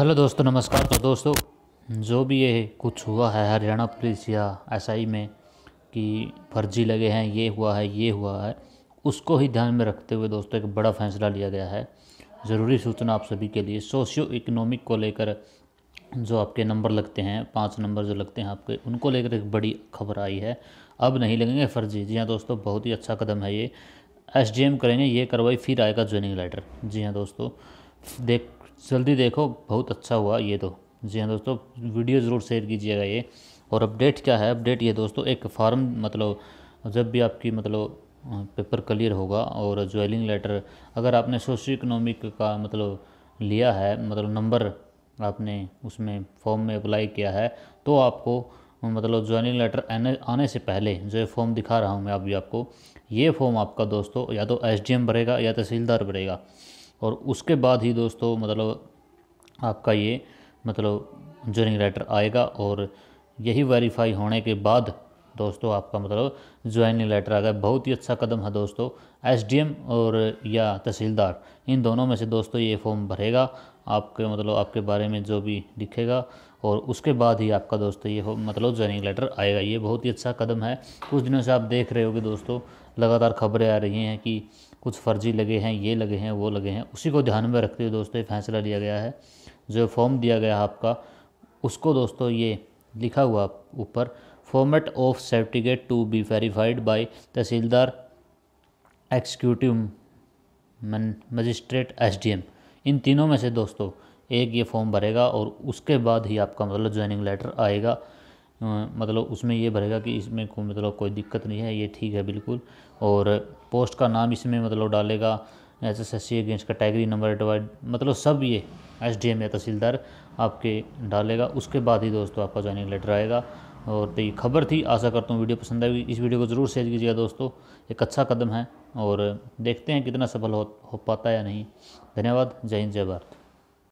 hello दोस्तों नमस्कार तो दोस्तों जो भी ये कुछ हुआ है हरियाणा पुलिस या एसआई में कि फर्जी लगे हैं ये हुआ है ये हुआ है उसको ही ध्यान में रखते हुए दोस्तों एक बड़ा फैसला लिया गया है ज़रूरी सूचना आप सभी के लिए सोशियो इकोनॉमिक को लेकर जो आपके नंबर लगते हैं पाँच नंबर जो लगते हैं आपके उनको लेकर एक बड़ी खबर आई है अब नहीं लगेंगे फर्जी जी हाँ दोस्तों बहुत ही अच्छा कदम है ये एस करेंगे ये कार्रवाई फिर आएगा ज्वाइनिंग लेटर जी हाँ दोस्तों देख जल्दी देखो बहुत अच्छा हुआ ये तो जी हाँ दोस्तों वीडियो ज़रूर शेयर कीजिएगा ये और अपडेट क्या है अपडेट ये दोस्तों एक फार्म मतलब जब भी आपकी मतलब पेपर क्लियर होगा और ज्वेलिंग लेटर अगर आपने सोशो इकोनॉमिक का मतलब लिया है मतलब नंबर आपने उसमें फॉर्म में अप्लाई किया है तो आपको मतलब ज्वाइनिंग लेटर आने आने से पहले जो ये फॉर्म दिखा रहा हूँ मैं अभी आपको ये फॉर्म आपका दोस्तों या तो एसडीएम भरेगा या तहसीलदार भरेगा और उसके बाद ही दोस्तों मतलब आपका ये मतलब जॉइनिंग लेटर आएगा और यही वेरीफाई होने के बाद दोस्तों आपका मतलब ज्वाइनिंग लेटर आ गया बहुत ही अच्छा कदम है दोस्तों एसडीएम और या तहसीलदार इन दोनों में से दोस्तों ये फॉर्म भरेगा आपके मतलब आपके बारे में जो भी दिखेगा और उसके बाद ही आपका दोस्तों ये हो मतलब ज्वाइनिंग लेटर आएगा ये बहुत ही अच्छा कदम है कुछ दिनों से आप देख रहे होगे दोस्तों लगातार खबरें आ रही हैं कि कुछ फर्जी लगे हैं ये लगे हैं वो लगे हैं उसी को ध्यान में रखते हुए दोस्तों ये फैसला लिया गया है जो फॉर्म दिया गया आपका उसको दोस्तों ये लिखा हुआ ऊपर format of certificate to be verified by tehsildar executive magistrate SDM इन तीनों में से दोस्तों एक ये फॉर्म भरेगा और उसके बाद ही आपका मतलब ज्वाइनिंग लेटर आएगा मतलब उसमें ये भरेगा कि इसमें को मतलब कोई दिक्कत नहीं है ये ठीक है बिल्कुल और पोस्ट का नाम इसमें मतलब डालेगा S S S C against category number divide मतलब सब ये एस डी एम या तहसीलदार आपके डालेगा उसके बाद ही दोस्तों आपका ज्वाइनिंग लेटर आएगा और तो ये खबर थी आशा करता हूँ वीडियो पसंद आएगी इस वीडियो को ज़रूर शेयर कीजिएगा दोस्तों एक अच्छा कदम है और देखते हैं कितना सफल हो, हो पाता है या नहीं धन्यवाद जय हिंद जय भारत